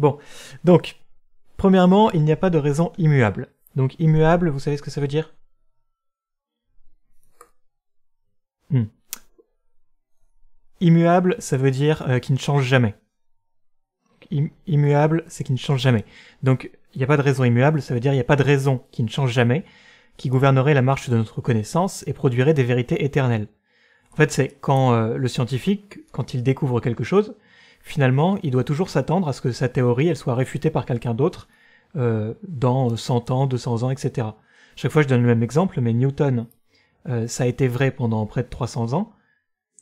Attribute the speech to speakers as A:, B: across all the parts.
A: Bon, donc, premièrement, il n'y a pas de raison immuable. Donc immuable, vous savez ce que ça veut dire hmm. Immuable, ça veut dire qu'il euh, qui ne change jamais. Immuable, c'est qui ne change jamais. Donc il n'y a pas de raison immuable, ça veut dire il n'y a pas de raison qui ne change jamais, qui gouvernerait la marche de notre connaissance et produirait des vérités éternelles. En fait, c'est quand euh, le scientifique, quand il découvre quelque chose, finalement, il doit toujours s'attendre à ce que sa théorie, elle soit réfutée par quelqu'un d'autre euh, dans 100 ans, 200 ans, etc. Chaque fois, je donne le même exemple, mais Newton, euh, ça a été vrai pendant près de 300 ans,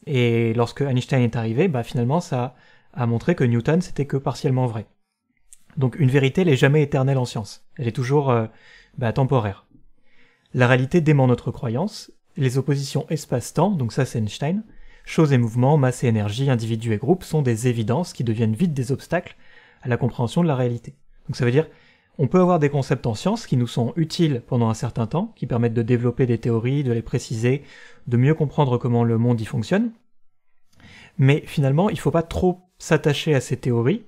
A: et lorsque Einstein est arrivé, bah, finalement, ça a montré que Newton, c'était que partiellement vrai. Donc une vérité, elle n'est jamais éternelle en science, elle est toujours euh, bah, temporaire. La réalité dément notre croyance, les oppositions espace-temps, donc ça c'est Einstein, Choses et mouvements, masse et énergie, individus et groupe sont des évidences qui deviennent vite des obstacles à la compréhension de la réalité. Donc ça veut dire, on peut avoir des concepts en science qui nous sont utiles pendant un certain temps, qui permettent de développer des théories, de les préciser, de mieux comprendre comment le monde y fonctionne. Mais finalement, il ne faut pas trop s'attacher à ces théories.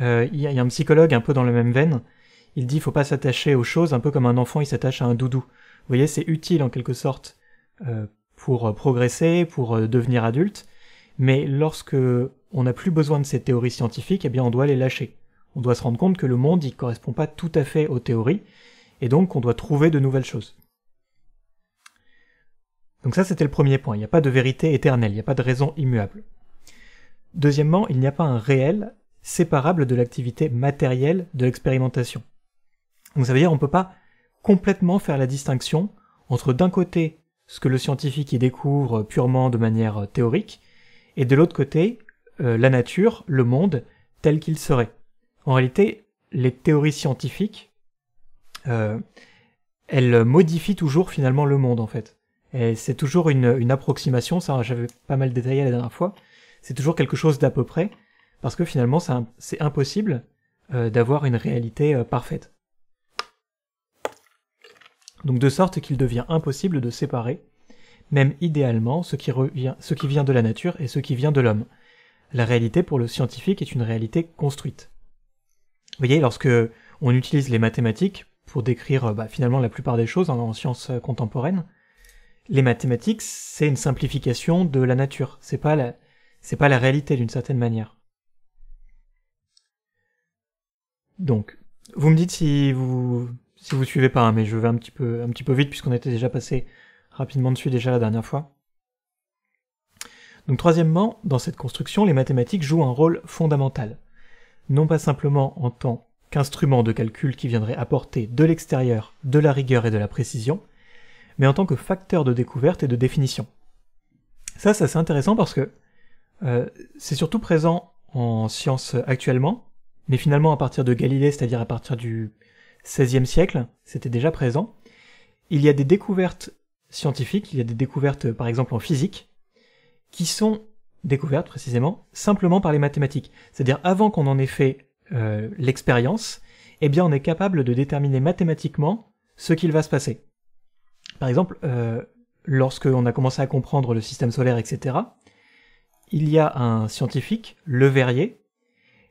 A: Euh, il y, a un psychologue un peu dans la même veine. Il dit, il faut pas s'attacher aux choses un peu comme un enfant il s'attache à un doudou. Vous voyez, c'est utile en quelque sorte euh, pour euh, progresser, pour euh, devenir adulte, mais lorsque on n'a plus besoin de ces théories scientifiques, eh bien on doit les lâcher. On doit se rendre compte que le monde ne correspond pas tout à fait aux théories, et donc on doit trouver de nouvelles choses. Donc ça c'était le premier point, il n'y a pas de vérité éternelle, il n'y a pas de raison immuable. Deuxièmement, il n'y a pas un réel séparable de l'activité matérielle de l'expérimentation. Donc ça veut dire on ne peut pas complètement faire la distinction entre d'un côté ce que le scientifique y découvre purement de manière euh, théorique, et de l'autre côté, euh, la nature, le monde, tel qu'il serait. En réalité, les théories scientifiques, euh, elles modifient toujours finalement le monde en fait. Et c'est toujours une, approximation, ça j'avais pas mal détaillé la dernière fois, c'est toujours quelque chose d'à peu près, parce que finalement c'est impossible d'avoir une réalité parfaite donc de sorte qu'il devient impossible de séparer, même idéalement, ce qui, revient, ce qui vient de la nature et ce qui vient de l'homme. La réalité pour le scientifique est une réalité construite. Vous voyez, lorsque on utilise les mathématiques pour décrire euh, bah, finalement la plupart des choses en, sciences euh, contemporaines, les mathématiques, c'est une simplification de la nature, c'est pas la, c'est pas la réalité d'une certaine manière. Donc, vous me dites si vous si vous suivez pas, hein, mais je vais un petit peu, un petit peu vite puisqu'on était déjà passé rapidement dessus déjà la dernière fois. Donc troisièmement, dans cette construction, les mathématiques jouent un rôle fondamental, non pas simplement en tant qu'instrument de calcul qui viendrait apporter de l'extérieur de la rigueur et de la précision, mais en tant que facteur de découverte et de définition. Ça, ça c'est intéressant parce que euh, c'est surtout présent en science actuellement, mais finalement à partir de Galilée, c'est-à-dire à partir du 16e siècle, c'était déjà présent. Il y a des découvertes scientifiques, il y a des découvertes euh, par exemple en physique, qui sont découvertes précisément simplement par les mathématiques. C'est-à-dire avant qu'on en ait fait euh, l'expérience, eh bien on est capable de déterminer mathématiquement ce qu'il va se passer. Par exemple, euh, on a commencé à comprendre le système solaire, etc., il y a un scientifique, Le Verrier,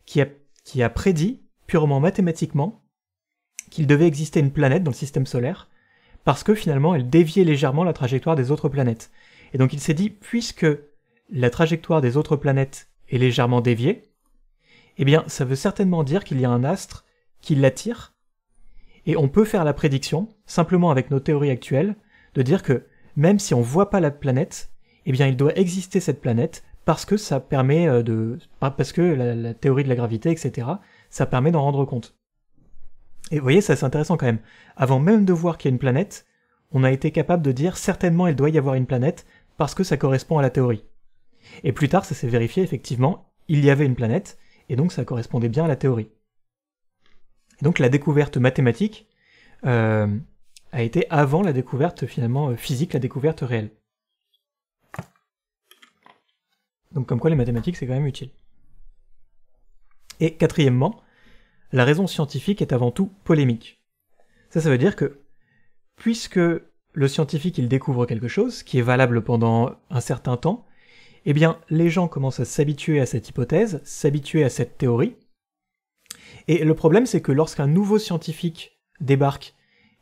A: qui a, qui a prédit purement mathématiquement qu'il devait exister une planète dans le système solaire, parce que finalement elle déviait légèrement la trajectoire des autres planètes. Et donc il s'est dit, puisque la trajectoire des autres planètes est légèrement déviée, eh bien ça veut certainement dire qu'il y a un astre qui l'attire, et on peut faire la prédiction, simplement avec nos théories actuelles, de dire que même si on ne voit pas la planète, eh bien il doit exister cette planète parce que ça permet euh, de. parce que la théorie de la gravité, etc., ça permet d'en rendre compte. Et vous voyez, ça c'est intéressant quand même. Avant même de voir qu'il y a une planète, on a été capable de dire certainement elle doit y avoir une planète parce que ça correspond à la théorie. Et plus tard, ça s'est vérifié effectivement, il y avait une planète et donc ça correspondait bien à la théorie. Et donc la découverte mathématique euh, a été avant la découverte finalement euh, physique, la découverte réelle. Donc comme quoi les mathématiques c'est quand même utile. Et quatrièmement, la raison scientifique est avant tout polémique. Ça, ça veut dire que, puisque le scientifique il découvre quelque chose qui est valable pendant un certain temps, eh bien les gens commencent à s'habituer à cette hypothèse, s'habituer à cette théorie. Et le problème c'est que lorsqu'un nouveau scientifique débarque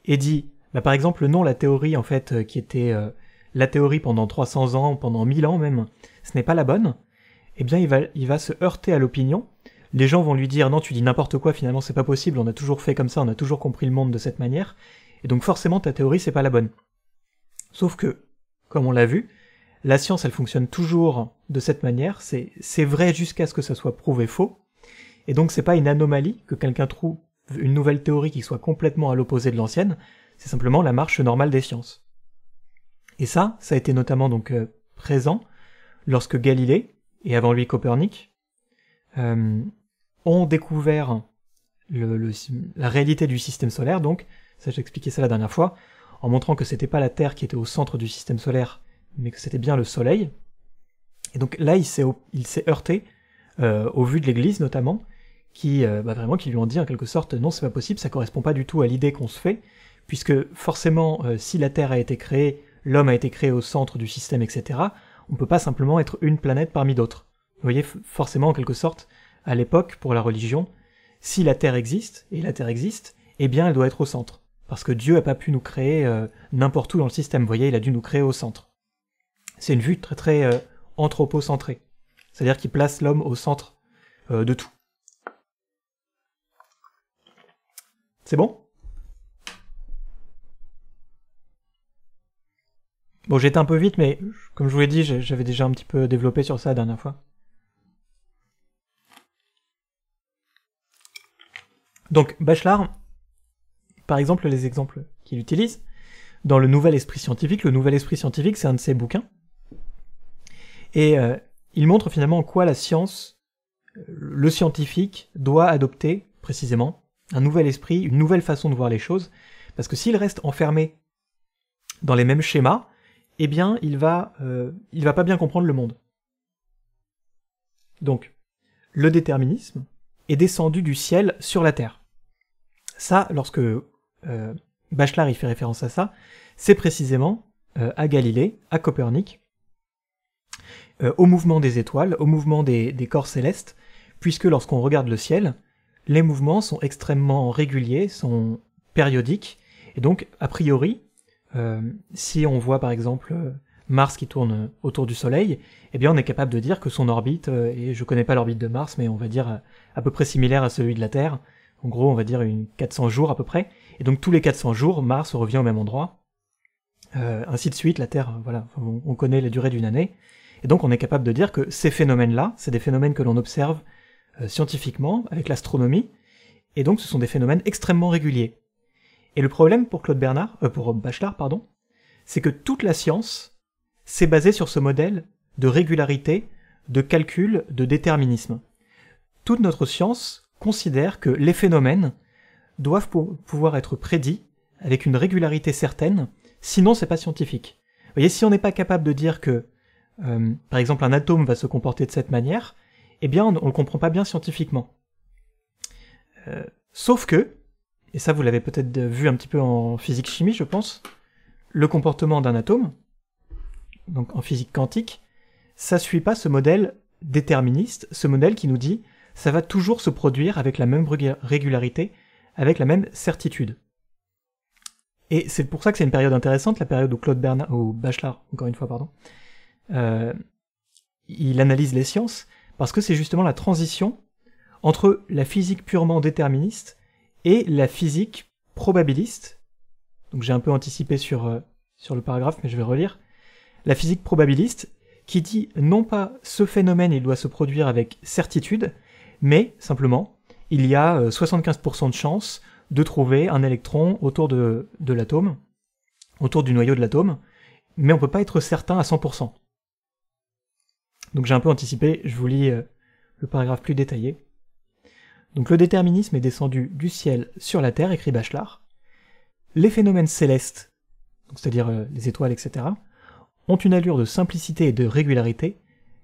A: et dit, bah, par exemple non, la théorie en fait euh, qui était euh, la théorie pendant 300 ans, pendant 1000 ans même, ce n'est pas la bonne, eh bien il va, il va se heurter à l'opinion les gens vont lui dire non, tu dis n'importe quoi, finalement c'est pas possible, on a toujours fait comme ça, on a toujours compris le monde de cette manière, et donc forcément ta théorie c'est pas la bonne. Sauf que, comme on l'a vu, la science elle fonctionne toujours de cette manière, c'est vrai jusqu'à ce que ça soit prouvé faux, et donc c'est pas une anomalie que quelqu'un trouve une nouvelle théorie qui soit complètement à l'opposé de l'ancienne, c'est simplement la marche normale des sciences. Et ça, ça a été notamment donc euh, présent lorsque Galilée, et avant lui Copernic, euh, ont découvert le, la réalité du système solaire, donc, ça j'expliquais ça la dernière fois, en montrant que c'était pas la Terre qui était au centre du système solaire, mais que c'était bien le Soleil. Et donc là, il s'est, heurté, euh, au vu de l'Église notamment, qui, euh, bah, vraiment, qui lui ont dit en quelque sorte, non, c'est pas possible, ça correspond pas du tout à l'idée qu'on se fait, puisque forcément, si la Terre a été créée, l'homme a été créé au centre du système, etc., on peut pas simplement être une planète parmi d'autres. Vous voyez, forcément, en quelque sorte, à l'époque, pour la religion, si la Terre existe, et la Terre existe, eh bien elle doit être au centre. Parce que Dieu n'a pas pu nous créer euh, n'importe où dans le système, vous voyez, il a dû nous créer au centre. C'est une vue très très euh, anthropocentrée. C'est-à-dire qu'il place l'homme au centre euh, de tout. C'est bon Bon, j'étais un peu vite, mais comme je vous l'ai dit, j'avais déjà un petit peu développé sur ça la dernière fois. Donc Bachelard, par exemple, les exemples qu'il utilise, dans le Nouvel Esprit Scientifique, le Nouvel Esprit Scientifique, c'est un de ses bouquins, et euh, il montre finalement en quoi la science, euh, le scientifique, doit adopter, précisément, un nouvel esprit, une nouvelle façon de voir les choses, parce que s'il reste enfermé dans les mêmes schémas, eh bien, il va, euh, il va pas bien comprendre le monde. Donc, le déterminisme, est descendu du ciel sur la terre. Ça, lorsque euh, Bachelard y fait référence à ça, c'est précisément euh, à Galilée, à Copernic, euh, au mouvement des étoiles, au mouvement des corps célestes, puisque lorsqu'on regarde le ciel, les mouvements sont extrêmement réguliers, sont périodiques, et donc, a priori, si on voit par exemple Mars qui tourne autour du Soleil, eh bien on est capable de dire que son orbite, euh, et je connais pas l'orbite de Mars, mais on va dire euh, à peu près similaire à celui de la Terre, en gros on va dire une 400 jours à peu près, et donc tous les 400 jours, Mars revient au même endroit, euh, ainsi de suite, la Terre, voilà, on, connaît la durée d'une année, et donc on est capable de dire que ces phénomènes-là, c'est des phénomènes que l'on observe scientifiquement, avec l'astronomie, et donc ce sont des phénomènes extrêmement réguliers. Et le problème pour Claude Bernard, euh, pour Bachelard, pardon, c'est que toute la science c'est basé sur ce modèle de régularité, de calcul, de déterminisme. Toute notre science considère que les phénomènes doivent pouvoir être prédits avec une régularité certaine, sinon c'est pas scientifique. Vous voyez, si on n'est pas capable de dire que, euh, par exemple, un atome va se comporter de cette manière, eh bien, on ne le comprend pas bien scientifiquement. Euh, sauf que, et ça vous l'avez peut-être vu un petit peu en physique-chimie, je pense, le comportement d'un atome, donc en physique quantique, ça suit pas ce modèle déterministe, ce modèle qui nous dit ça va toujours se produire avec la même régularité, avec la même certitude. Et c'est pour ça que c'est une période intéressante, la période où Claude Bernard, ou Bachelard, encore une fois, pardon, euh, il analyse les sciences, parce que c'est justement la transition entre la physique purement déterministe et la physique probabiliste. Donc j'ai un peu anticipé sur, euh, sur le paragraphe, mais je vais relire la physique probabiliste, qui dit non pas ce phénomène il doit se produire avec certitude, mais simplement il y a 75% euh, de chances de trouver un électron autour de, de l'atome, autour du noyau de l'atome, mais on ne peut pas être certain à 100%. Donc j'ai un peu anticipé, je vous lis euh, le paragraphe plus détaillé. Donc le déterminisme est descendu du ciel sur la Terre, écrit Bachelard. Les phénomènes célestes, c'est-à-dire euh, les étoiles, etc., ont une allure de simplicité et de régularité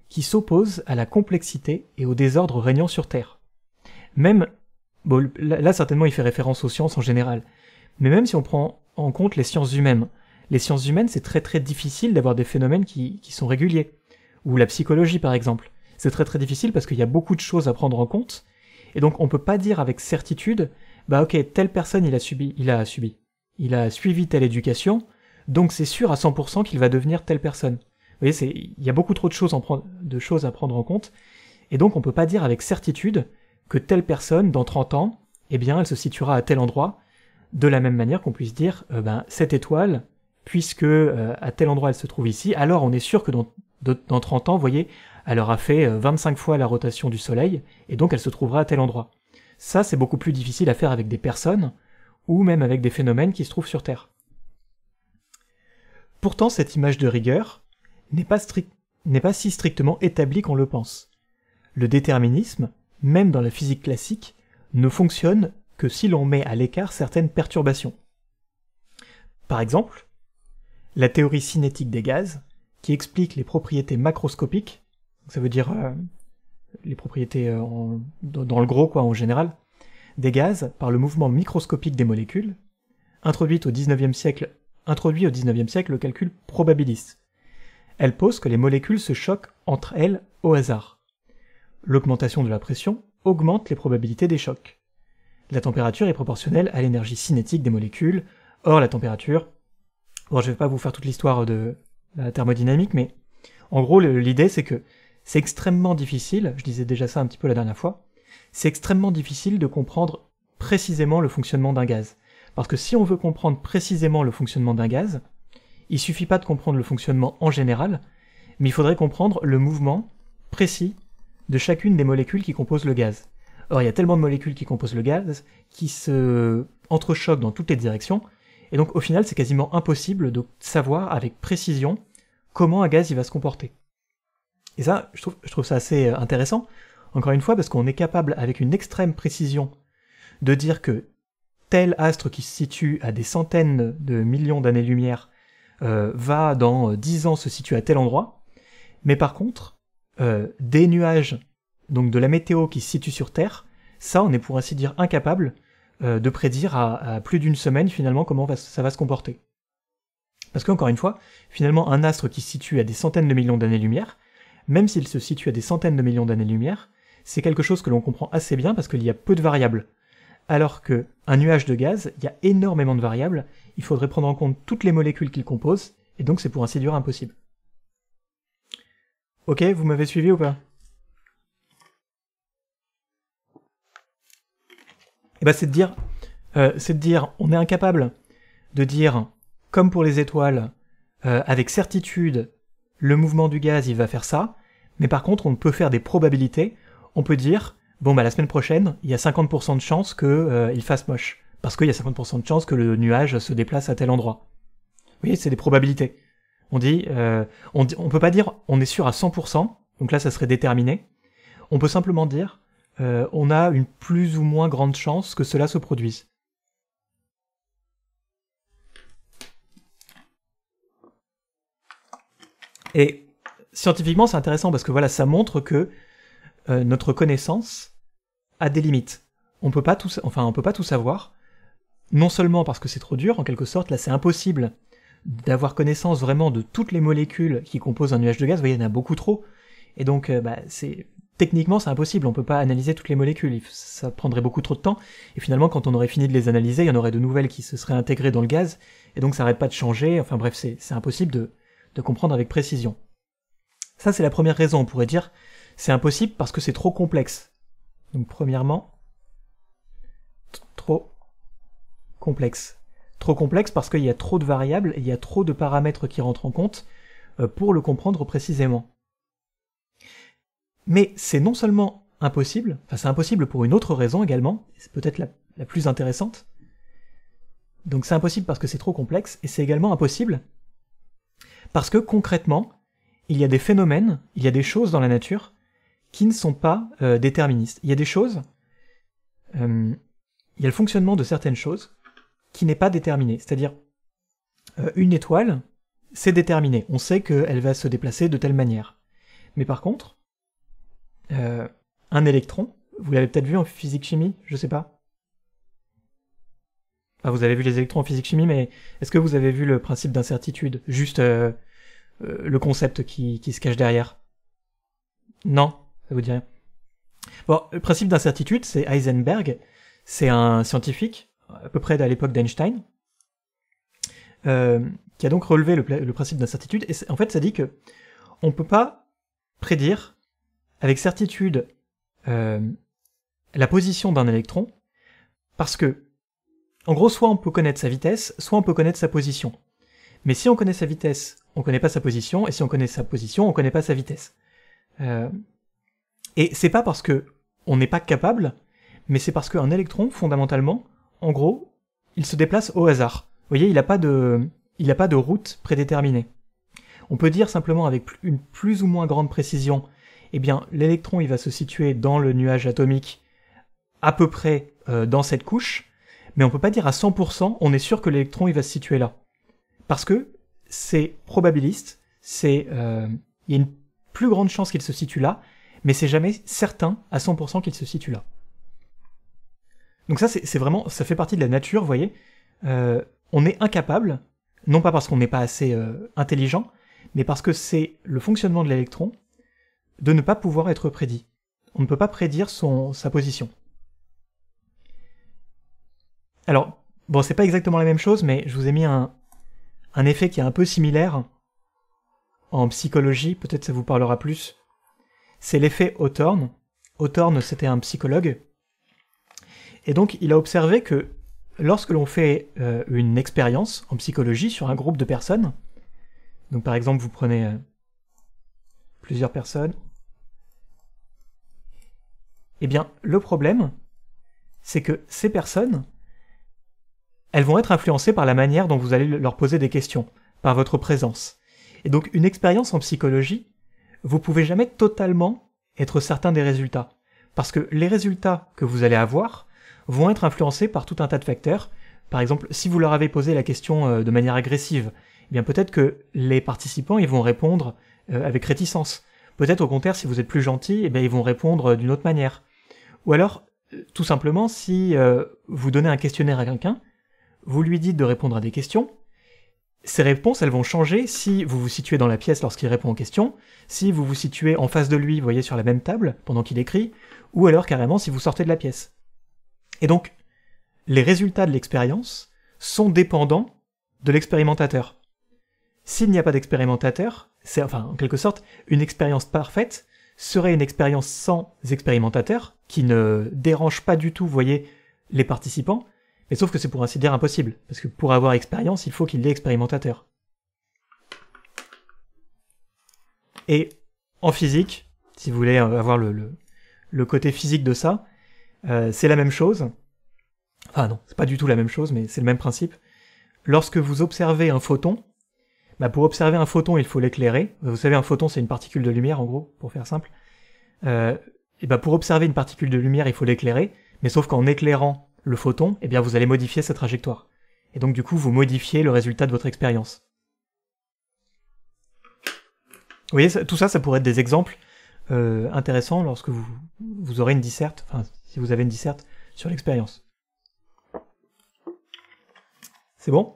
A: qui s'oppose à la complexité et au désordre régnant sur Terre. Même, là certainement il fait référence aux sciences en général, mais même si on prend en compte les sciences humaines, les sciences humaines c'est très très difficile d'avoir des phénomènes qui, sont réguliers, ou la psychologie par exemple. C'est très très difficile parce qu'il y a beaucoup de choses à prendre en compte, et donc on peut pas dire avec certitude, bah ok, telle personne il a subi, il a subi, il a suivi telle éducation, donc c'est sûr à 100% qu'il va devenir telle personne. Vous voyez, il y a beaucoup trop de choses, à prendre en compte, et donc on peut pas dire avec certitude que telle personne, dans 30 ans, eh bien, elle se situera à tel endroit, de la même manière qu'on puisse dire, euh, ben, cette étoile, puisque euh, à tel endroit elle se trouve ici, alors on est sûr que dans, dans 30 ans, vous voyez, elle aura fait 25 euh, fois la rotation du Soleil, et donc elle se trouvera à tel endroit. Ça, c'est beaucoup plus difficile à faire avec des personnes, ou même avec des phénomènes qui se trouvent sur Terre. Pourtant, cette image de rigueur n'est pas, si strictement établie qu'on le pense. Le déterminisme, même dans la physique classique, ne fonctionne que si l'on met à l'écart certaines perturbations. Par exemple, la théorie cinétique des gaz, qui explique les propriétés macroscopiques, ça veut dire euh, les propriétés euh, dans le gros quoi en général, des gaz par le mouvement microscopique des molécules, introduite au XIXe siècle introduit au XIXe siècle le calcul probabiliste. Elle pose que les molécules se choquent entre elles au hasard. L'augmentation de la pression augmente les probabilités des chocs. La température est proportionnelle à l'énergie cinétique des molécules, or la température... Bon, je ne vais pas vous faire toute l'histoire de la thermodynamique, mais en gros, l'idée c'est que c'est extrêmement difficile, je disais déjà ça un petit peu la dernière fois, c'est extrêmement difficile de comprendre précisément le fonctionnement d'un gaz. Parce que si on veut comprendre précisément le fonctionnement d'un gaz, il suffit pas de comprendre le fonctionnement en général, mais il faudrait comprendre le mouvement précis de chacune des molécules qui composent le gaz. Or, il y a tellement de molécules qui composent le gaz qui se entrechoquent dans toutes les directions, et donc au final, c'est quasiment impossible de savoir avec précision comment un gaz va se comporter. Et ça, je trouve ça assez euh, intéressant, encore une fois, parce qu'on est capable, avec une extrême précision, de dire que tel astre qui se situe à des centaines de millions d'années-lumière euh, va dans euh, dix ans se situer à tel endroit, mais par contre, euh, des nuages, donc de la météo qui se situe sur Terre, ça on est pour ainsi dire incapable de prédire à, plus d'une semaine finalement comment ça va se comporter. Parce qu'encore une fois, finalement un astre qui se situe à des centaines de millions d'années-lumière, même s'il se situe à des centaines de millions d'années-lumière, c'est quelque chose que l'on comprend assez bien parce qu'il y a peu de variables. Alors qu'un nuage de gaz, il y a énormément de variables, il faudrait prendre en compte toutes les molécules qu'il compose, et donc c'est pour ainsi dire impossible. Ok, vous m'avez suivi ou pas Eh bien c'est de dire, euh, c'est de dire, on est incapable de dire, comme pour les étoiles, euh, avec certitude, le mouvement du gaz, il va faire ça, mais par contre, on peut faire des probabilités, on peut dire, bon bah la semaine prochaine, il y a 50% de chances qu'il euh, fasse moche. Parce qu'il y a 50% de chances que le nuage se déplace à tel endroit. Vous voyez, c'est des probabilités. On dit, euh, on, on peut pas dire on est sûr à 100%, donc là ça serait déterminé. On peut simplement dire euh, on a une plus ou moins grande chance que cela se produise. Et scientifiquement, c'est intéressant parce que voilà, ça montre que notre connaissance des limites. On peut tout, enfin, on peut pas tout savoir. Non seulement parce que c'est trop dur, en quelque sorte, là c'est impossible d'avoir connaissance vraiment de toutes les molécules qui composent un nuage de gaz. Vous voyez, il y en a beaucoup trop. Et donc, euh, bah, c'est techniquement c'est impossible. On ne peut pas analyser toutes les molécules. Ça prendrait beaucoup trop de temps. Et finalement, quand on aurait fini de les analyser, il y en aurait de nouvelles qui se seraient intégrées dans le gaz. Et donc, ça n'arrête pas de changer. Enfin bref, c'est impossible de, de comprendre avec précision. Ça, c'est la première raison. On pourrait dire c'est impossible parce que c'est trop complexe. Donc premièrement, trop complexe. Trop complexe parce qu'il y a trop de variables, et il y a trop de paramètres qui rentrent en compte euh, pour le comprendre précisément. Mais c'est non seulement impossible, enfin c'est impossible pour une autre raison également, c'est peut-être la plus intéressante. Donc c'est impossible parce que c'est trop complexe, et c'est également impossible parce que concrètement, il y a des phénomènes, il y a des choses dans la nature qui ne sont pas euh, déterministes. Il y a des choses, euh, il y a le fonctionnement de certaines choses qui n'est pas déterminé. C'est-à-dire, euh, une étoile, c'est déterminé. On sait qu'elle va se déplacer de telle manière. Mais par contre, un électron, vous l'avez peut-être vu en physique-chimie, je sais pas. Ah vous avez vu les électrons en physique-chimie, mais est-ce que vous avez vu le principe d'incertitude Juste le concept qui se cache derrière Non vous Bon, le principe d'incertitude, c'est Heisenberg, c'est un scientifique, à peu près à l'époque d'Einstein, euh, qui a donc relevé le, principe d'incertitude. Et en fait, ça dit que on ne peut pas prédire avec certitude euh, la position d'un électron, parce que, en gros, soit on peut connaître sa vitesse, soit on peut connaître sa position. Mais si on connaît sa vitesse, on ne connaît pas sa position, et si on connaît sa position, on ne connaît pas sa vitesse. Euh, et c'est pas parce que on n'est pas capable, mais c'est parce qu'un électron, fondamentalement, en gros, il se déplace au hasard. Vous voyez, il n'a pas, de, il a pas de route prédéterminée. On peut dire simplement avec une plus ou moins grande précision, eh bien, l'électron, il va se situer dans le nuage atomique, à peu près euh, dans cette couche, mais on peut pas dire à 100%, on est sûr que l'électron, il va se situer là. Parce que c'est probabiliste, c'est, euh, il y a une plus grande chance qu'il se situe là, mais c'est jamais certain à 100% qu'il se situe là. Donc ça, c'est vraiment, ça fait partie de la nature, vous voyez. Euh, on est incapable, non pas parce qu'on n'est pas assez euh, intelligent, mais parce que c'est le fonctionnement de l'électron, de ne pas pouvoir être prédit. On ne peut pas prédire son, sa position. Alors, bon, c'est pas exactement la même chose, mais je vous ai mis un, un effet qui est un peu similaire en psychologie, peut-être ça vous parlera plus c'est l'effet Hawthorne. Hawthorne, c'était un psychologue. Et donc, il a observé que lorsque l'on fait euh, une expérience en psychologie sur un groupe de personnes, donc par exemple, vous prenez euh, plusieurs personnes, eh bien, le problème, c'est que ces personnes, elles vont être influencées par la manière dont vous allez leur poser des questions, par votre présence. Et donc, une expérience en psychologie, vous pouvez jamais totalement être certain des résultats. Parce que les résultats que vous allez avoir vont être influencés par tout un tas de facteurs. Par exemple, si vous leur avez posé la question euh, de manière agressive, eh bien peut-être que les participants ils vont répondre euh, avec réticence. Peut-être au contraire, si vous êtes plus gentil, eh bien ils vont répondre euh, d'une autre manière. Ou alors, tout simplement, si vous donnez un questionnaire à quelqu'un, vous lui dites de répondre à des questions, ces réponses, elles vont changer si vous vous situez dans la pièce lorsqu'il répond aux questions, si vous vous situez en face de lui, vous voyez, sur la même table, pendant qu'il écrit, ou alors carrément si vous sortez de la pièce. Et donc, les résultats de l'expérience sont dépendants de l'expérimentateur. S'il n'y a pas d'expérimentateur, c'est enfin en quelque sorte une expérience parfaite serait une expérience sans expérimentateur qui ne dérange pas du tout, vous voyez, les participants mais sauf que c'est pour ainsi dire impossible, parce que pour avoir expérience, il faut qu'il y ait expérimentateur. Et en physique, si vous voulez avoir le, côté physique de ça, euh, c'est la même chose. Enfin non, c'est pas du tout la même chose, mais c'est le même principe. Lorsque vous observez un photon, bah pour observer un photon, il faut l'éclairer. Vous savez, un photon, c'est une particule de lumière, en gros, pour faire simple. Euh, et bah pour observer une particule de lumière, il faut l'éclairer. Mais sauf qu'en éclairant le photon, eh bien vous allez modifier sa trajectoire. Et donc du coup, vous modifiez le résultat de votre expérience. Vous voyez, tout ça, ça pourrait être des exemples euh, intéressants lorsque vous, aurez une disserte, enfin, si vous avez une disserte sur l'expérience. C'est bon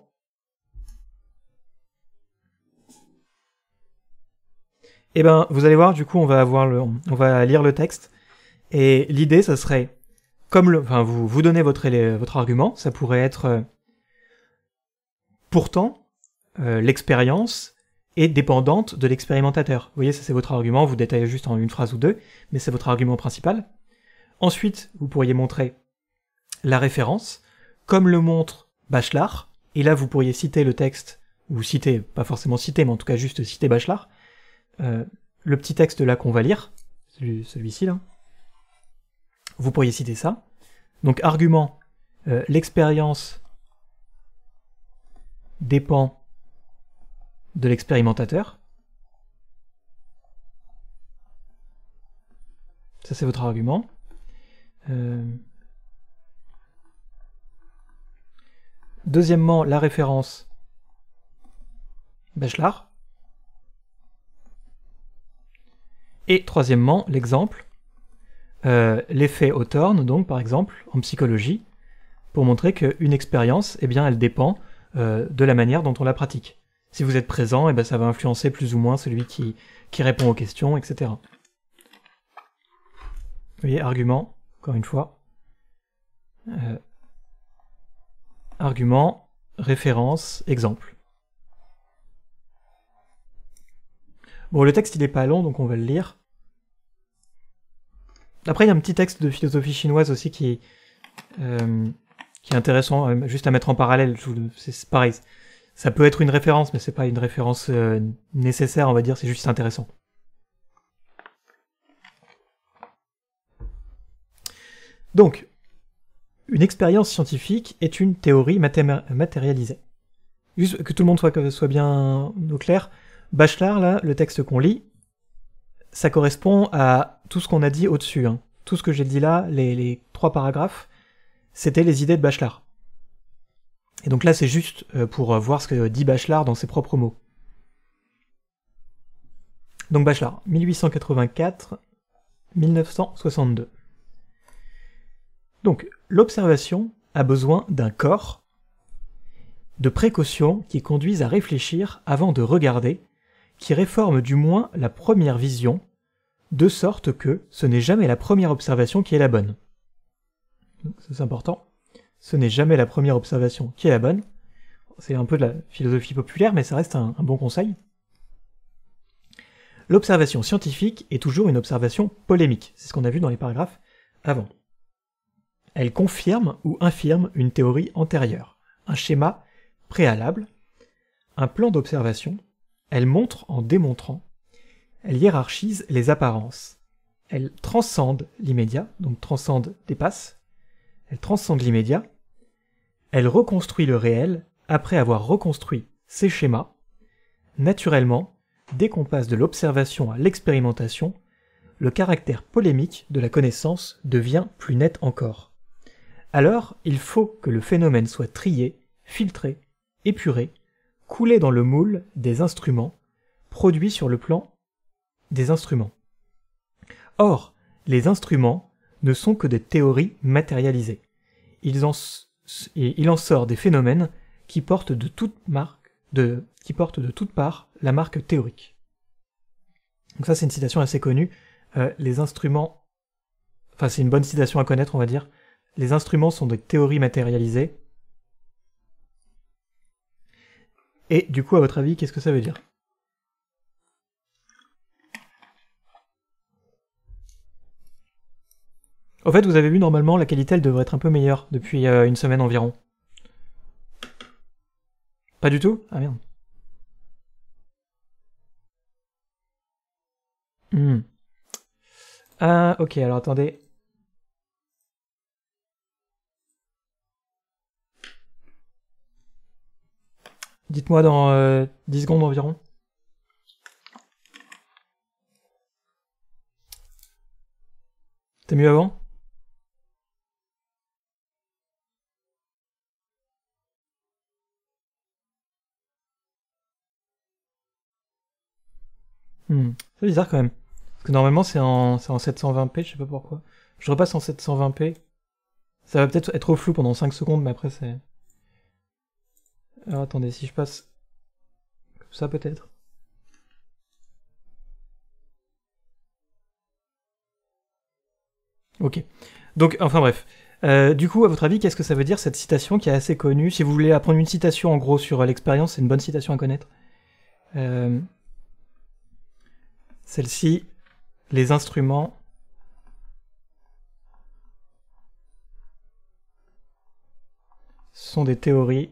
A: Eh ben, vous allez voir, du coup, on va, avoir le, on va lire le texte. Et l'idée, ça serait comme vous, vous donnez votre, votre argument, ça pourrait être. Euh, pourtant, euh, l'expérience est dépendante de l'expérimentateur. Vous voyez, ça c'est votre argument, vous détaillez juste en une phrase ou deux, mais c'est votre argument principal. Ensuite, vous pourriez montrer la référence, comme le montre Bachelard, et là vous pourriez citer le texte, ou citer, pas forcément citer, mais en tout cas juste citer Bachelard, euh, le petit texte là qu'on va lire, celui-ci là, vous pourriez citer ça. Donc argument, euh, l'expérience dépend de l'expérimentateur. Ça c'est votre argument. Euh, deuxièmement, la référence Bachelard. Et troisièmement, l'exemple euh, l'effet Hawthorne, donc par exemple en psychologie, pour montrer qu'une expérience, eh bien, elle dépend euh, de la manière dont on la pratique. Si vous êtes présent, eh ben, ça va influencer plus ou moins celui qui, répond aux questions, etc. Vous voyez, argument, encore une fois. Euh, argument, référence, exemple. Bon, le texte, il n'est pas long, donc on va le lire. Après, il y a un petit texte de philosophie chinoise aussi qui, est euh, intéressant, euh, juste à mettre en parallèle. C'est pareil. Ça peut être une référence, mais c'est pas une référence euh, nécessaire, on va dire. C'est juste intéressant. Donc, une expérience scientifique est une théorie matérialisée. Juste que tout le monde soit, soit bien au clair. Bachelard, là, le texte qu'on lit, ça correspond à tout ce qu'on a dit au-dessus. Hein. Tout ce que j'ai dit là, les, les trois paragraphes, c'était les idées de Bachelard. Et donc là, c'est juste euh, pour euh, voir ce que dit Bachelard dans ses propres mots. Donc Bachelard, 1884-1962. Donc l'observation a besoin d'un corps, de précautions qui conduisent à réfléchir avant de regarder, qui réforme du moins la première vision, de sorte que ce n'est jamais la première observation qui est la bonne. C'est important. Ce n'est jamais la première observation qui est la bonne. C'est un peu de la philosophie populaire, mais ça reste un bon conseil. L'observation scientifique est toujours une observation polémique, c'est ce qu'on a vu dans les paragraphes avant. Elle confirme ou infirme une théorie antérieure, un schéma préalable, un plan d'observation elle montre en démontrant. Elle hiérarchise les apparences. Elle transcende l'immédiat, donc transcende dépasse. Elle transcende l'immédiat. Elle reconstruit le réel après avoir reconstruit ses schémas. Naturellement, dès qu'on passe de l'observation à l'expérimentation, le caractère polémique de la connaissance devient plus net encore. Alors, il faut que le phénomène soit trié, filtré, épuré, couler dans le moule des instruments produits sur le plan des instruments. Or, les instruments ne sont que des théories matérialisées. Ils en, et il en sort des phénomènes qui portent de toute marque, qui portent de toutes parts la marque théorique. Donc ça, c'est une citation assez connue. Euh, les instruments, enfin, c'est une bonne citation à connaître, on va dire. Les instruments sont des théories matérialisées. Et du coup, à votre avis, qu'est-ce que ça veut dire Au fait, vous avez vu, normalement, la qualité, elle devrait être un peu meilleure depuis euh, une semaine environ. Pas du tout Ah merde. Hmm. Ah, ok, alors attendez. Dites-moi dans 10 euh, secondes environ. T'es mieux avant hmm, C'est bizarre quand même. Parce que normalement c'est en, en 720p, je sais pas pourquoi. Je repasse en 720p. Ça va peut-être être au flou pendant 5 secondes, mais après c'est attendez, si je passe comme ça peut-être. Ok. Donc, enfin bref. Euh, du coup, à votre avis, qu'est-ce que ça veut dire cette citation qui est assez connue Si vous voulez apprendre une citation en gros sur l'expérience, c'est une bonne citation à connaître. Euh, celle-ci, les instruments. sont des théories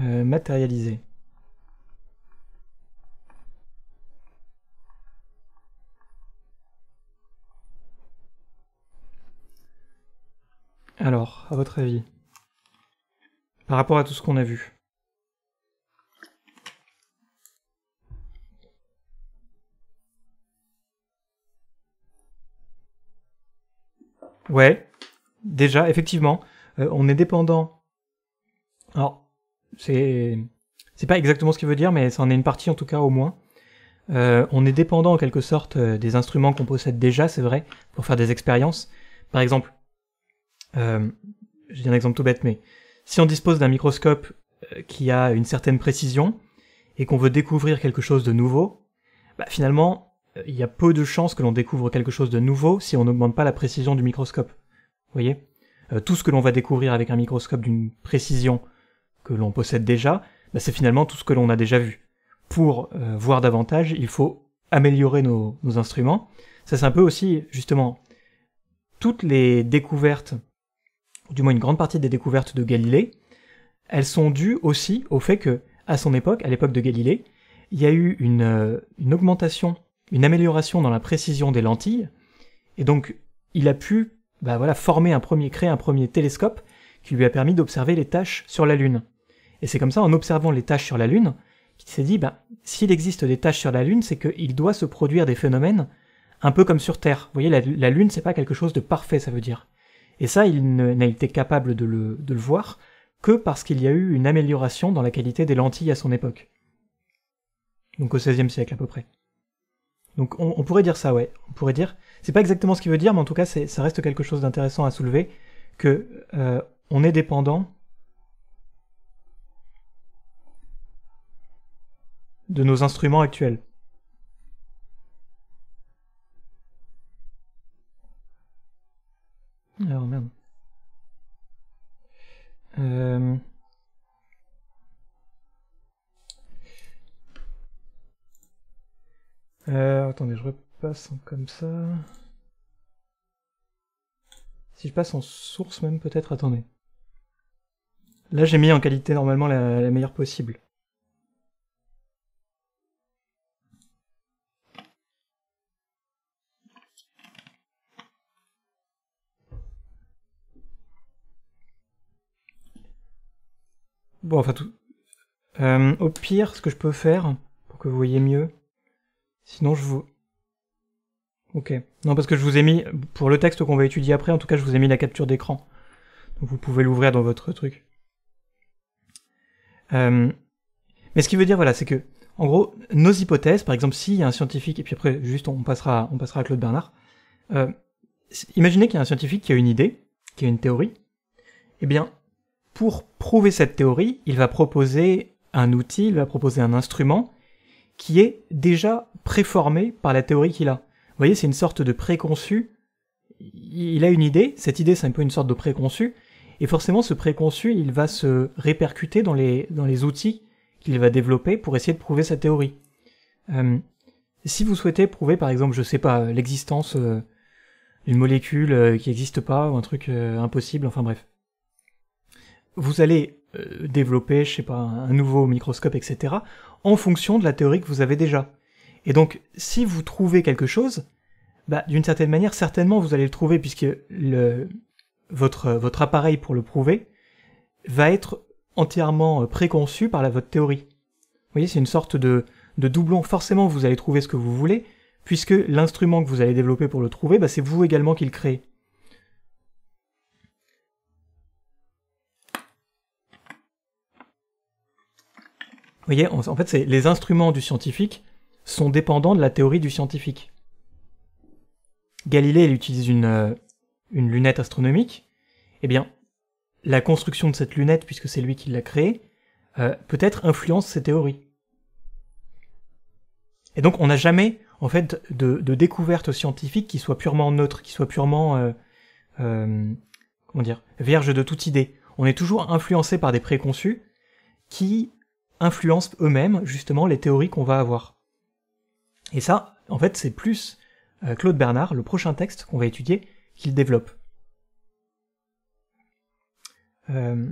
A: Euh, matérialisé. Alors, à votre avis, par rapport à tout ce qu'on a vu Ouais, déjà, effectivement, euh, on est dépendant. Alors, c'est c'est pas exactement ce qu'il veut dire, mais ça en est une partie en tout cas au moins. Euh, on est dépendant en quelque sorte euh, des instruments qu'on possède déjà, c'est vrai, pour faire des expériences. Par exemple, euh, je dis un exemple tout bête, mais si on dispose d'un microscope euh, qui a une certaine précision et qu'on veut découvrir quelque chose de nouveau, bah, finalement, il y a peu de chances que l'on découvre quelque chose de nouveau si on n'augmente pas la précision du microscope. Vous voyez Tout ce que l'on va découvrir avec un microscope d'une précision que l'on possède déjà, bah, c'est finalement tout ce que l'on a déjà vu. Pour euh, voir davantage, il faut améliorer nos, instruments. Ça c'est un peu aussi, justement, toutes les découvertes, du moins une grande partie des découvertes de Galilée, elles sont dues aussi au fait que, à son époque, à l'époque de Galilée, il y a eu une, euh, augmentation, une amélioration dans la précision des lentilles, et donc il a pu bah, voilà, former un premier, créer un premier télescope qui lui a permis d'observer les taches sur la Lune. Et c'est comme ça, en observant les tâches sur la Lune, qu'il s'est dit, ben, s'il existe des tâches sur la Lune, c'est qu'il doit se produire des phénomènes un peu comme sur Terre. Vous voyez, la, Lune, c'est pas quelque chose de parfait, ça veut dire. Et ça, il n'a été capable de le, voir que parce qu'il y a eu une amélioration dans la qualité des lentilles à son époque. Donc au XVIe siècle à peu près. Donc on, pourrait dire ça, ouais. On pourrait dire, c'est pas exactement ce qu'il veut dire, mais en tout cas, ça reste quelque chose d'intéressant à soulever que euh, on est dépendant de nos instruments actuels. Alors merde. Euh, euh, attendez, je repasse en comme ça. Si je passe en source même peut-être, attendez. Là j'ai mis en qualité normalement la meilleure possible. Bon, enfin tout. Euh, au pire, ce que je peux faire, pour que vous voyez mieux, sinon je vous... Ok. Non, parce que je vous ai mis, pour le texte qu'on va étudier après, en tout cas, je vous ai mis la capture d'écran. Donc vous pouvez l'ouvrir dans votre truc. Euh, mais ce qui veut dire, voilà, c'est que, en gros, nos hypothèses, par exemple, s'il y a un scientifique, et puis après, juste, on passera, on passera à Claude Bernard, euh, imaginez qu'il y a un scientifique qui a une idée, qui a une théorie, et eh bien, pour prouver cette théorie, il va proposer un outil, il va proposer un instrument qui est déjà préformé par la théorie qu'il a. Vous voyez, c'est une sorte de préconçu. Il a une idée, cette idée c'est un peu une sorte de préconçu, et forcément ce préconçu il va se répercuter dans les, dans les outils qu'il va développer pour essayer de prouver sa théorie. Euh, si vous souhaitez prouver par exemple, je sais pas, l'existence euh, d'une molécule euh, qui n'existe pas, ou un truc impossible, enfin bref, vous allez euh, développer, je sais pas, un nouveau microscope, etc., en fonction de la théorie que vous avez déjà. Et donc, si vous trouvez quelque chose, bah, d'une certaine manière, certainement vous allez le trouver puisque le, votre, votre appareil pour le prouver va être entièrement euh, préconçu par la, votre théorie. Vous voyez, c'est une sorte de, de doublon. Forcément, vous allez trouver ce que vous voulez, puisque l'instrument que vous allez développer pour le trouver, bah, c'est vous également qui le créez. Vous voyez, en fait, c'est les instruments du scientifique sont dépendants de la théorie du scientifique. Galilée, il utilise euh, une, lunette astronomique. Eh bien, la construction de cette lunette, puisque c'est lui qui l'a créée, euh, peut-être influence ses théories. Et donc, on n'a jamais, en fait, de, découverte scientifique qui soit purement neutre, qui soit purement, euh, euh, comment dire, vierge de toute idée. On est toujours influencé par des préconçus qui influencent eux-mêmes justement les théories qu'on va avoir. Et ça, en fait, c'est plus euh, Claude Bernard, le prochain texte qu'on va étudier, qu'il développe. Euh...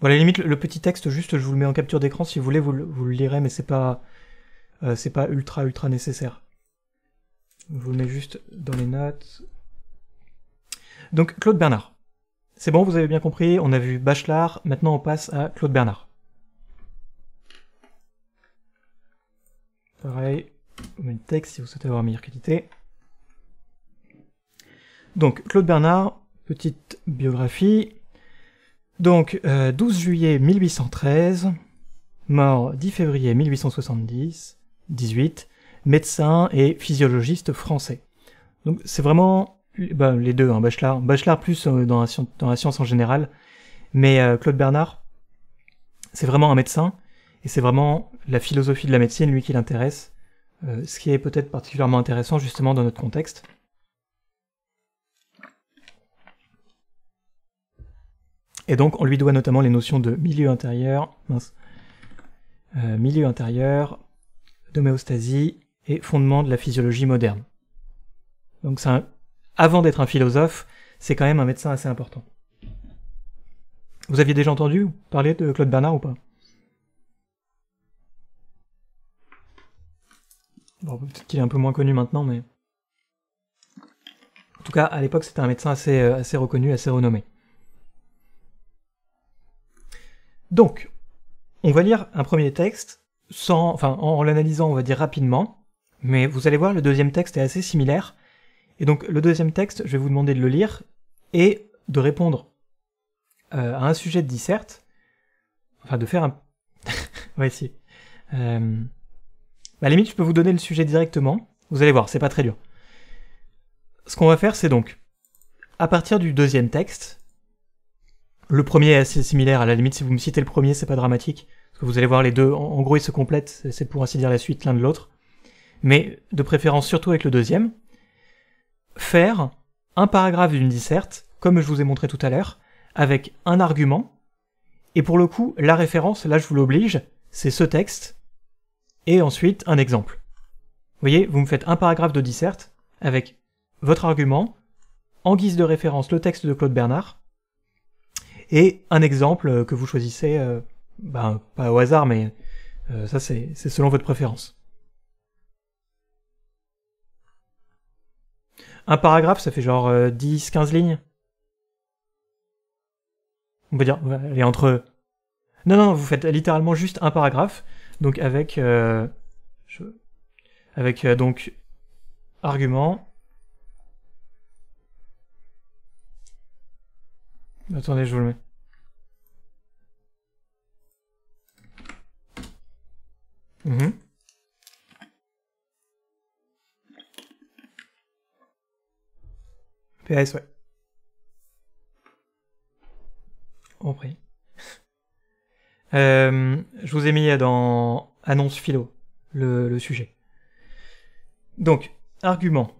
A: Voilà, limite, le, petit texte, juste, je vous le mets en capture d'écran, si vous voulez, vous, le lirez, mais c'est pas, euh, c'est pas ultra, ultra nécessaire. Je vous le mets juste dans les notes. Donc, Claude Bernard. C'est bon, vous avez bien compris, on a vu Bachelard, maintenant on passe à Claude Bernard. Pareil, le texte si vous souhaitez avoir meilleure qualité. Donc, Claude Bernard, petite biographie. Donc, 12 euh, juillet 1813, mort 10 février 1870, 18, médecin et physiologiste français. Donc, c'est vraiment bah, les deux, un hein, Bachelard. plus euh, dans, la science, en général, mais euh, Claude Bernard, c'est vraiment un médecin et c'est vraiment la philosophie de la médecine, lui, qui l'intéresse, euh, ce qui est peut-être particulièrement intéressant justement dans notre contexte. Et donc on lui doit notamment les notions de milieu intérieur, mince, euh, milieu intérieur, d'homéostasie et fondement de la physiologie moderne. Donc un, avant d'être un philosophe, c'est quand même un médecin assez important. Vous aviez déjà entendu parler de Claude Bernard ou pas Bon, peut-être qu'il est un peu moins connu maintenant, mais. En tout cas, à l'époque, c'était un médecin assez, euh, assez reconnu, assez renommé. Donc, on va lire un premier texte, sans, enfin, en l'analysant, on va dire rapidement, mais vous allez voir, le deuxième texte est assez similaire. Et donc, le deuxième texte, je vais vous demander de le lire et de répondre euh, à un sujet de disserte, enfin, de faire un. on va Euh... Bah, à la limite, je peux vous donner le sujet directement. Vous allez voir, c'est pas très dur. Ce qu'on va faire, c'est donc, à partir du deuxième texte, le premier est assez similaire, à la limite, si vous me citez le premier, c'est pas dramatique, parce que vous allez voir les deux, en, gros, ils se complètent, c'est pour ainsi dire la suite l'un de l'autre, mais de préférence surtout avec le deuxième, faire un paragraphe d'une disserte, comme je vous ai montré tout à l'heure, avec un argument, et pour le coup, la référence, là je vous l'oblige, c'est ce texte, et ensuite un exemple. Vous voyez, vous me faites un paragraphe de Dissert avec votre argument, en guise de référence le texte de Claude Bernard, et un exemple que vous choisissez, euh, ben, pas au hasard, mais euh, ça c'est selon votre préférence. Un paragraphe, ça fait genre 10-15 euh, lignes. On peut dire, allez, entre... non, non, vous faites littéralement juste un paragraphe, donc avec euh, avec euh, donc argument. Attendez, je vous le mets. Mmh. PS, ouais. On euh, je vous ai mis dans annonce philo le, sujet. Donc, argument.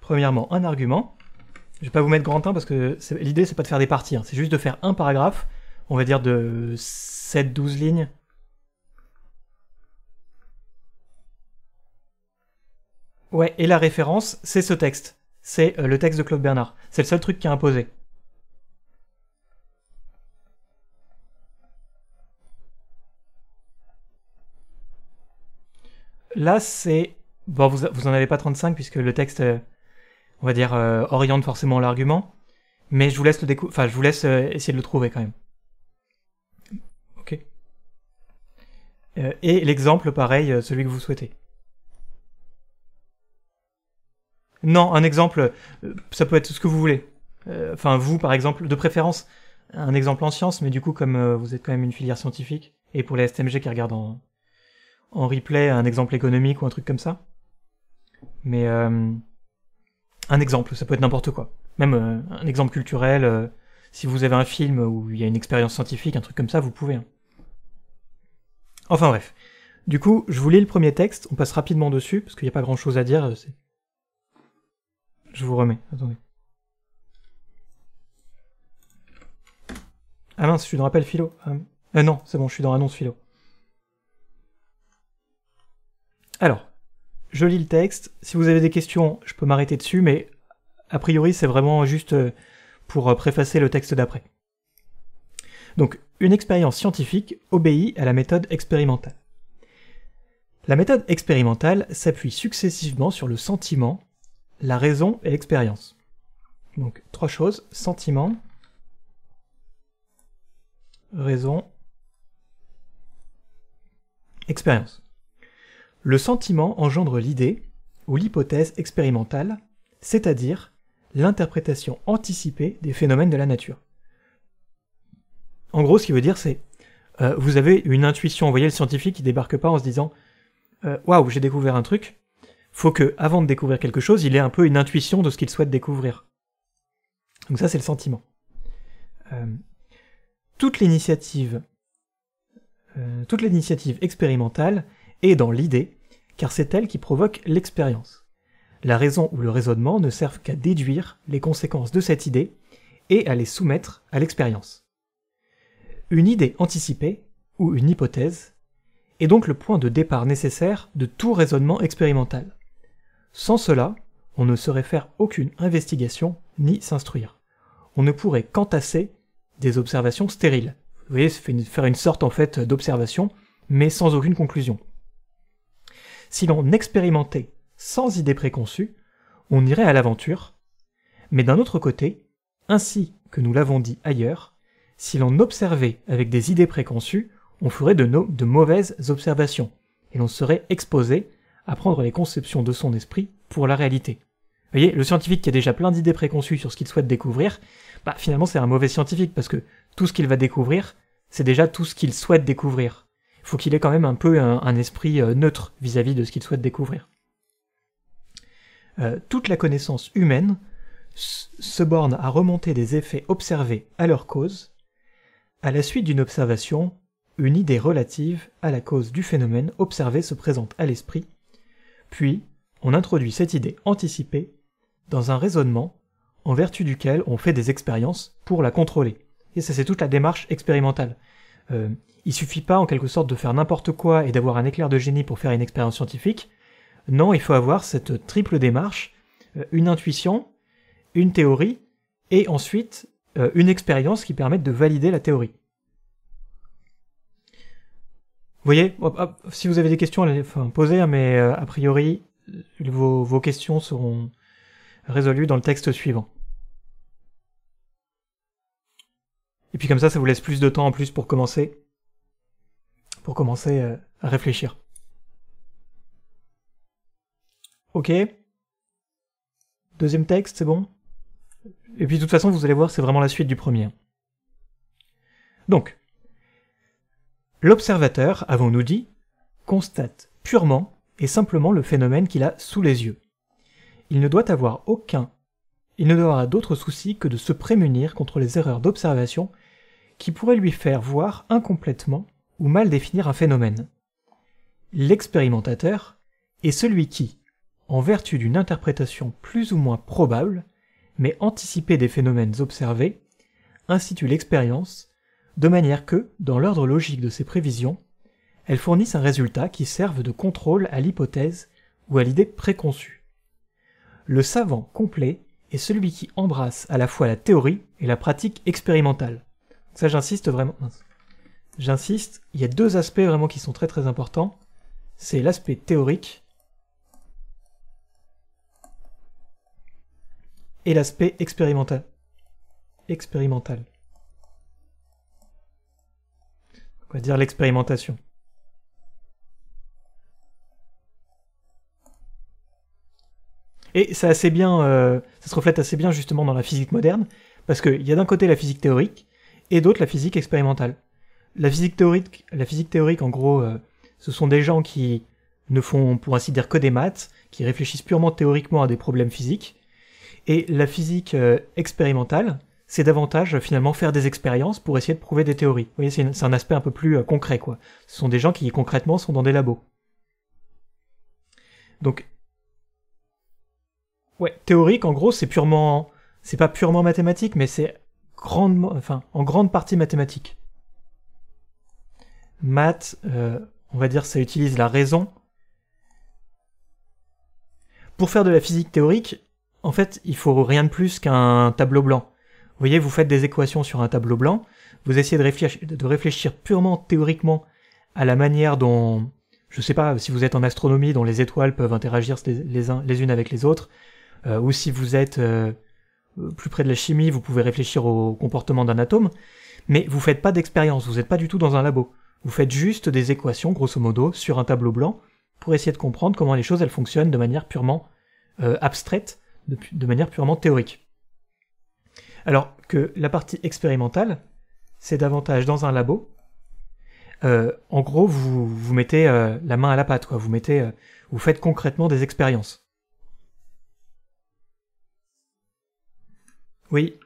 A: Premièrement, un argument. Je vais pas vous mettre grand temps parce que l'idée c'est pas de faire des parties, hein. c'est juste de faire un paragraphe, on va dire de 7-12 lignes. Ouais, et la référence, c'est ce texte. C'est euh, le texte de Claude Bernard. C'est le seul truc qui est imposé. là, c'est... Bon, vous, vous en avez pas 35 puisque le texte, euh, on va dire, euh, oriente forcément l'argument. Mais je vous laisse le Enfin, je vous laisse euh, essayer de le trouver quand même. Ok. et l'exemple, pareil, celui que vous souhaitez. Non, un exemple, ça peut être ce que vous voulez. Enfin, vous, par exemple, de préférence, un exemple en science, mais du coup, comme vous êtes quand même une filière scientifique, et pour les STMG qui regardent en, en replay un exemple économique ou un truc comme ça. Mais euh, un exemple, ça peut être n'importe quoi. Même euh, un exemple culturel, euh, si vous avez un film où il y a une expérience scientifique, un truc comme ça, vous pouvez. Hein. Enfin bref. Du coup, je vous lis le premier texte, on passe rapidement dessus, parce qu'il n'y a pas grand chose à dire. Je vous remets, attendez. Ah mince, je suis dans rappel philo. Ah non, c'est bon, je suis dans annonce philo. Alors, je lis le texte. Si vous avez des questions, je peux m'arrêter dessus, mais a priori, c'est vraiment juste euh, pour euh, préfacer le texte d'après. Donc, une expérience scientifique obéit à la méthode expérimentale. La méthode expérimentale s'appuie successivement sur le sentiment, la raison et l'expérience. Donc, trois choses, sentiment, raison, expérience. Le sentiment engendre l'idée, ou l'hypothèse expérimentale, c'est-à-dire l'interprétation anticipée des phénomènes de la nature. En gros, ce qui veut dire, c'est euh, vous avez une intuition. Vous voyez le scientifique qui débarque pas en se disant euh, Waouh, j'ai découvert un truc. Faut que, avant de découvrir quelque chose, il ait un peu une intuition de ce qu'il souhaite découvrir. Donc, ça, c'est le sentiment. Euh, toute l'initiative toute l'initiative expérimentale est dans l'idée car c'est elle qui provoque l'expérience. La raison ou le raisonnement ne servent qu'à déduire les conséquences de cette idée et à les soumettre à l'expérience. Une idée anticipée, ou une hypothèse, est donc le point de départ nécessaire de tout raisonnement expérimental. Sans cela, on ne saurait faire aucune investigation ni s'instruire. On ne pourrait qu'entasser des observations stériles. Vous voyez, faire une sorte en fait d'observation, mais sans aucune conclusion. Si l'on expérimentait sans idées préconçues, on irait à l'aventure, mais d'un autre côté, ainsi que nous l'avons dit ailleurs, si l'on observait avec des idées préconçues, on ferait de, de mauvaises observations, et l'on serait exposé à prendre les conceptions de son esprit pour la réalité. Vous voyez, le scientifique qui a déjà plein d'idées préconçues sur ce qu'il souhaite découvrir, bah finalement c'est un mauvais scientifique parce que tout ce qu'il va découvrir, c'est déjà tout ce qu'il souhaite découvrir faut qu'il ait quand même un peu un, esprit euh, neutre vis-à-vis de ce qu'il souhaite découvrir. Euh, toute la connaissance humaine se borne à remonter des effets observés à leur cause, à la suite d'une observation, une idée relative à la cause du phénomène observé se présente à l'esprit, puis on introduit cette idée anticipée dans un raisonnement en vertu duquel on fait des expériences pour la contrôler. Et ça c'est toute la démarche expérimentale. Euh, il suffit pas en quelque sorte de faire n'importe quoi et d'avoir un éclair de génie pour faire une expérience scientifique. Non, il faut avoir cette triple démarche, euh, une intuition, une théorie, et ensuite euh, une expérience qui permette de valider la théorie. Vous voyez, si vous avez des questions, enfin, posez, hein, mais euh, a priori, vos questions seront résolues dans le texte suivant. Et puis comme ça, ça vous laisse plus de temps en plus pour commencer, pour commencer euh, à réfléchir. Ok. Deuxième texte, c'est bon. Et puis de toute façon, vous allez voir, c'est vraiment la suite du premier. Donc, l'observateur, avons-nous dit, constate purement et simplement le phénomène qu'il a sous les yeux. Il ne doit avoir aucun il ne devra d'autre souci que de se prémunir contre les erreurs d'observation qui pourraient lui faire voir incomplètement ou mal définir un phénomène. L'expérimentateur est celui qui, en vertu d'une interprétation plus ou moins probable, mais anticipée des phénomènes observés, institue l'expérience de manière que, dans l'ordre logique de ses prévisions, elles fournissent un résultat qui serve de contrôle à l'hypothèse ou à l'idée préconçue. Le savant complet et celui qui embrasse à la fois la théorie et la pratique expérimentale. ça, j'insiste vraiment. J'insiste, il y a deux aspects vraiment qui sont très très importants. C'est l'aspect théorique et l'aspect expérimental. Expérimental. On va dire l'expérimentation. Et c'est assez bien, euh, ça se reflète assez bien justement dans la physique moderne, parce qu'il y a d'un côté la physique théorique, et d'autre la physique expérimentale. La physique théorique, la physique théorique en gros, euh, ce sont des gens qui ne font pour ainsi dire que des maths, qui réfléchissent purement théoriquement à des problèmes physiques, et la physique euh, expérimentale, c'est davantage euh, finalement faire des expériences pour essayer de prouver des théories. Vous voyez, c'est un aspect un peu plus concret, quoi. Ce sont des gens qui concrètement sont dans des labos. Donc Ouais, théorique, en gros, c'est purement. C'est pas purement mathématique, mais c'est grandement. Enfin, en grande partie mathématique. Maths, euh, on va dire, ça utilise la raison. Pour faire de la physique théorique, en fait, il faut rien de plus qu'un tableau blanc. Vous voyez, vous faites des équations sur un tableau blanc, vous essayez de réfléchir, purement théoriquement à la manière dont, je sais pas, si vous êtes en astronomie, dont les étoiles peuvent interagir les, les unes avec les autres, euh, ou si vous êtes euh, plus près de la chimie, vous pouvez réfléchir au comportement d'un atome, mais vous faites pas d'expérience, vous n'êtes pas du tout dans un labo. Vous faites juste des équations, grosso modo, sur un tableau blanc, pour essayer de comprendre comment les choses elles fonctionnent de manière purement euh, abstraite, de, manière purement théorique. Alors que la partie expérimentale, c'est davantage dans un labo. en gros, vous, vous mettez la main à la pâte, quoi. Vous mettez, vous faites concrètement des expériences. Oui,